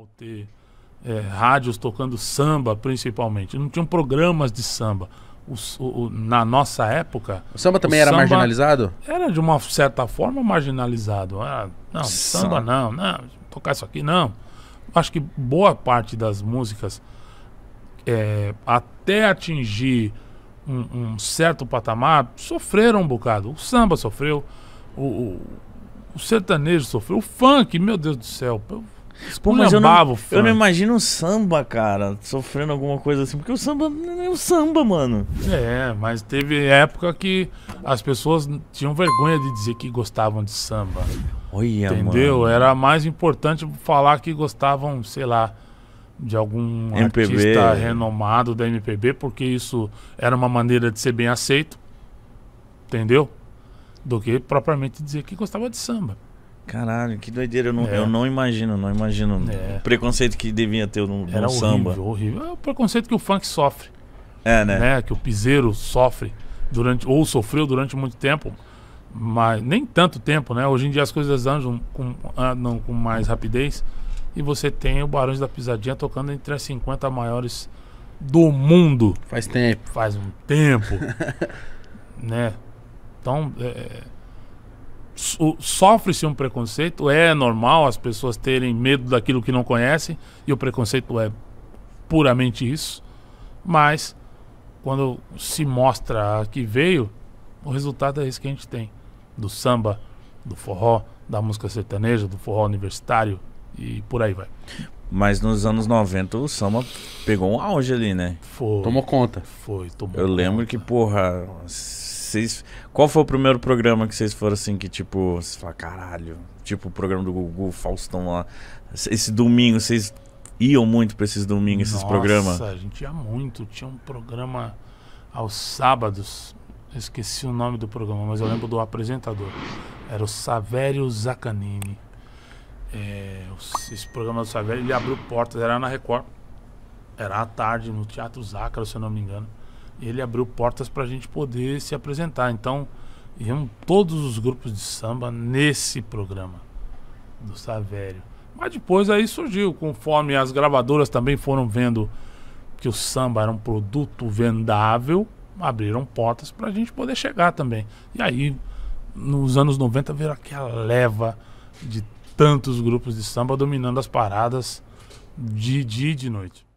normal ter é, rádios tocando samba, principalmente. Não tinham programas de samba. O, o, na nossa época. O samba também o era samba marginalizado? Era de uma certa forma marginalizado. Ah, não, samba, samba não, não, tocar isso aqui não. Acho que boa parte das músicas, é, até atingir um, um, certo patamar, sofreram um bocado. O samba sofreu, o, o, sertanejo sofreu, o funk, meu Deus do céu. Pô, mas eu não, eu não imagino um samba, cara, sofrendo alguma coisa assim, porque o samba não é o samba, mano. É, mas teve época que as pessoas tinham vergonha de dizer que gostavam de samba. Olha, entendeu? Mano. Era mais importante falar que gostavam, sei lá, de algum MPB. artista renomado da MPB, porque isso era uma maneira de ser bem aceito, entendeu? Do que propriamente dizer que gostava de samba. Caralho, que doideira. Eu não, é. eu não imagino, não imagino é. o preconceito que devia ter no, no Era horrível, Horrível. É o preconceito que o funk sofre. É, né? né? Que o piseiro sofre durante, ou sofreu durante muito tempo, mas nem tanto tempo, né? Hoje em dia as coisas andam com, andam com mais rapidez. E você tem o Barões da Pisadinha tocando entre as 50 maiores do mundo. Faz tempo. Faz um tempo. né? Então, é, sofre-se um preconceito, é normal as pessoas terem medo daquilo que não conhecem, e o preconceito é puramente isso, mas quando se mostra que veio, o resultado é esse que a gente tem: do samba, do forró, da música sertaneja, do forró universitário e por aí vai. Mas nos anos 90 o samba pegou um auge ali, né? Foi. Tomou conta. Foi, tomou Eu conta. lembro que, porra, vocês. Qual foi o primeiro programa que vocês foram assim, que tipo, vocês falaram, caralho, tipo o programa do Gugu, Faustão lá. Esse domingo, vocês iam muito pra esses domingos, esses Nossa, programas? Nossa, a gente ia muito. Tinha um programa aos sábados. Eu esqueci o nome do programa, mas eu lembro do apresentador. Era o Saverio Zacanini. É, esse programa do Saverio, ele abriu portas, era na Record. Era à tarde, no Teatro Zácaro, se eu não me engano ele abriu portas para a gente poder se apresentar. Então, iam todos os grupos de samba nesse programa do Savério. Mas depois aí surgiu, conforme as gravadoras também foram vendo que o samba era um produto vendável, abriram portas para a gente poder chegar também. E aí, nos anos 90, veio aquela leva de tantos grupos de samba dominando as paradas de dia e de noite.